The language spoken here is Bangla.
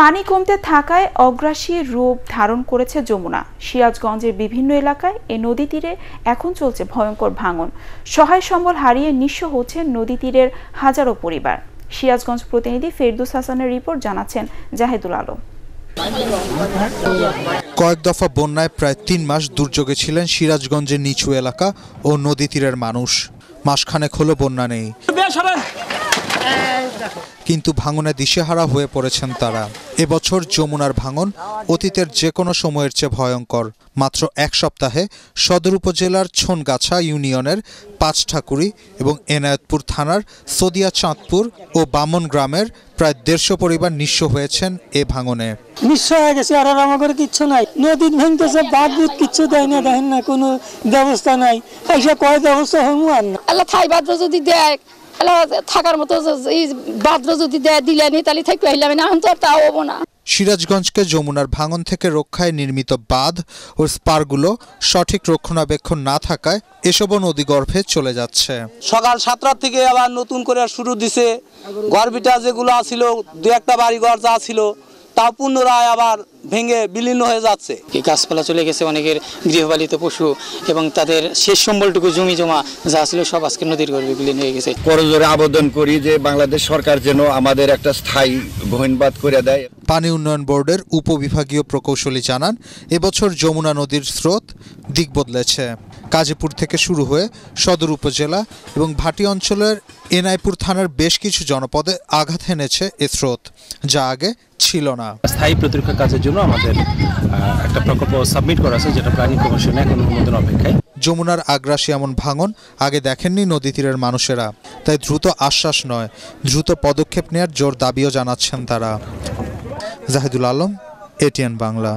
পানি কমতে থাকায় অগ্রাসী রূপ ধারণ করেছে যমুনা সিরাজগঞ্জের বিভিন্ন এলাকায় এ নদী তীরে এখন চলছে ভয়ঙ্কর ভাঙন সহায় সম্বল হারিয়ে নিঃস্ব হচ্ছে নদী তীরের হাজারো পরিবার সিরাজগঞ্জ প্রতিনিধি ফেরদুস হাসানের রিপোর্ট জানাচ্ছেন জাহেদুল আলম কয়েক দফা বন্যায় প্রায় তিন মাস দুর্যোগে ছিলেন সিরাজগঞ্জের নিচু এলাকা ও নদী তীরের মানুষ মাসখানেক হলো বন্যা নেই কিন্তু ভাঙনে দিশেহারা হয়ে পড়েছেন তারা এবছর যমুনার ভাঙন অতীতের যে কোনো সময়ের চেয়ে ভয়ঙ্কর মাত্র এক সপ্তাহে সদর উপজেলার ছনগাছা ইউনিয়নের পাঁচ ঠাকুরি এবং এনায়তপুর থানার সদিয়া চাঁদপুর ও বামন গ্রামের প্রায় দেড়শো পরিবার নিঃস্ব হয়েছেন এ ভাঙনে নিঃস্ব হয়ে গেছে আর আমাদের কিচ্ছু নাই নদী ভেঙতেছে বাদ দেয় না দেখেন না কোনো ব্যবস্থা নাই কয় ব্যবস্থা আর না আল্লাহ যদি দেয় থাকার মতো বাদ্র যদি দিলে তাহলে থাকতে না তো আর তাও হবো না সিরাজগঞ্জকে যমুনার ভাঙন থেকে রক্ষায় নির্মিত বাঁধ ও স্পারগুলো সঠিক রক্ষণাবেক্ষণ না থাকায় এসব নদীগর্ভে চলে যাচ্ছে সকাল সাতটার থেকে আবার নতুন করে শুরু দিছে গর্বিটা যেগুলো আছিল দু একটা বাড়িঘর যা ছিল তাও পুনরায় আবার ভেঙে বিলীন হয়ে যাচ্ছে গাছপালা চলে গেছে অনেকের গৃহপালিত পশু এবং তাদের শেষ সম্বলটুকু জমি জমা যা ছিল সব আজকে নদীর গর্বে বিলীন হয়ে গেছে করজোরে আবেদন করি যে বাংলাদেশ সরকার যেন আমাদের একটা স্থায়ী বহিনবাদ করে দেয় পানি উন্নয়ন বোর্ডের উপবিভাগীয় প্রকৌশলী জানান এবছর যমুনা নদীর স্রোত দিক বদলেছে কাজীপুর থেকে শুরু হয়ে সদর উপজেলা এবং ভাটি অঞ্চলের এনআইপুর থানার বেশ কিছু জনপদে আঘাত হেনেছে এ স্রোত যা আগে ছিল না স্থায়ী প্রতিরক্ষা কাজের জন্য আমাদের একটা প্রকল্প সাবমিট করা আছে যেটা প্ল্যানিং কমিশনে এখন অনুমোদন অপেক্ষায় যমুনার আগ্রাসী এমন ভাঙন আগে দেখেননি নদী তীরের মানুষেরা তাই দ্রুত আশ্বাস নয় দ্রুত পদক্ষেপ নেয়ার জোর দাবিও জানাচ্ছেন তারা জাহিদুল আলম এটিএন বাংলা